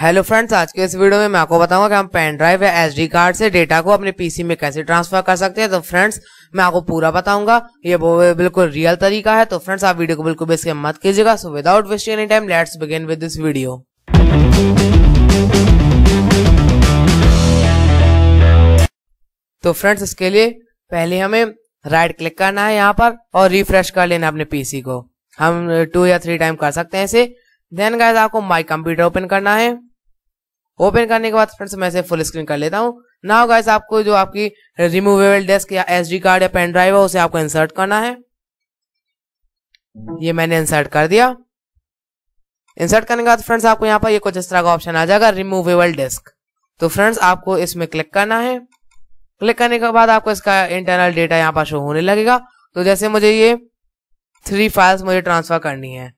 hello friends आज के इस वीडियो में मैं आपको बताऊंगा कि हम पेन ड्राइव या एसडी कार्ड से डेटा को अपने पीसी में कैसे ट्रांसफर कर सकते हैं तो फ्रेंड्स मैं आपको पूरा बताऊंगा ये बिल्कुल रियल तरीका है तो फ्रेंड्स आप वीडियो को बिल्कुल भी इसके मत कीजिएगा so without wasting any time let's begin with this video तो फ्रेंड्स इसके लिए पहले हमें राइट क्लिक करना है यहाँ पर और रिफ्रेश कर लेना अपने पीसी को हम टू या थ्री टाइम कर सकते हैं इसे देन गाइस आपको माई कंप्यूटर ओपन करना है ओपन करने के बाद फ्रेंड्स मैं इसे फुल स्क्रीन कर लेता हूँ ना गाइस आपको जो आपकी रिमूवेबल डेस्क या एसडी कार्ड या पेन ड्राइव है उसे आपको इंसर्ट करना है ये मैंने इंसर्ट कर दिया इंसर्ट करने के बाद फ्रेंड्स आपको यहाँ पर ये कुछ इस तरह का ऑप्शन आ जाएगा रिमूवेबल डेस्क तो फ्रेंड्स आपको इसमें क्लिक करना है क्लिक करने के बाद आपको इसका इंटरनल डेटा यहाँ पर शो होने लगेगा तो जैसे मुझे ये थ्री फाइल्स मुझे ट्रांसफर करनी है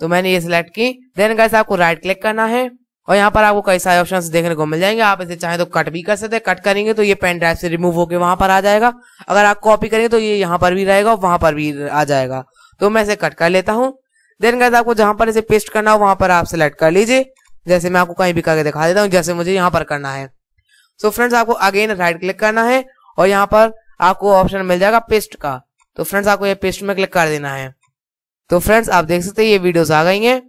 तो मैंने ये सिलेक्ट की देन गाइस आपको राइट क्लिक करना है और यहाँ पर आपको कई सारे ऑप्शन देखने को मिल जाएंगे आप इसे चाहे तो कट भी कर सकते हैं कट करेंगे तो ये पेन ड्राइव से रिमूव होकर वहां पर आ जाएगा अगर आप कॉपी करेंगे तो ये यहाँ पर भी रहेगा और वहां पर भी आ जाएगा तो मैं इसे कट कर लेता हूँ देन गैस आपको जहां पर इसे पेस्ट करना हो वहां पर आप सेलेक्ट कर लीजिए जैसे मैं आपको कहीं भी करके दिखा देता हूँ जैसे मुझे यहाँ पर करना है सो so फ्रेंड्स आपको अगेन राइट क्लिक करना है और यहाँ पर आपको ऑप्शन मिल जाएगा पेस्ट का तो फ्रेंड्स आपको ये पेस्ट में क्लिक कर देना है तो फ्रेंड्स आप देख सकते हैं ये वीडियोस आ गई हैं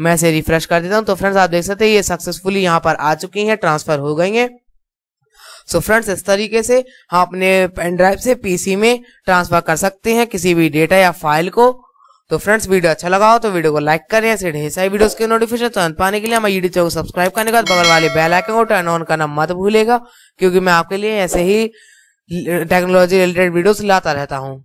मैं इसे रिफ्रेश कर देता हूँ तो फ्रेंड्स आप देख सकते हैं ये सक्सेसफुली यहाँ पर आ चुकी हैं ट्रांसफर हो गई हैं सो so फ्रेंड्स इस तरीके से हम अपने पेन ड्राइव से पीसी में ट्रांसफर कर सकते हैं किसी भी डेटा या फाइल को तो फ्रेंड्स वीडियो अच्छा लगा हो तो वीडियो को लाइक करें ऐसे ढेर सारी वीडियोस के नोटिफिकेशन तुरंत तो पाने के लिए हमारे यूट्यूब चैनल को सब्सक्राइब करने बाद बगल वाले बेल आइकन को टर्न ऑन करना मत भूलेगा क्योंकि मैं आपके लिए ऐसे ही टेक्नोलॉजी रिलेटेड वीडियोस लाता रहता हूँ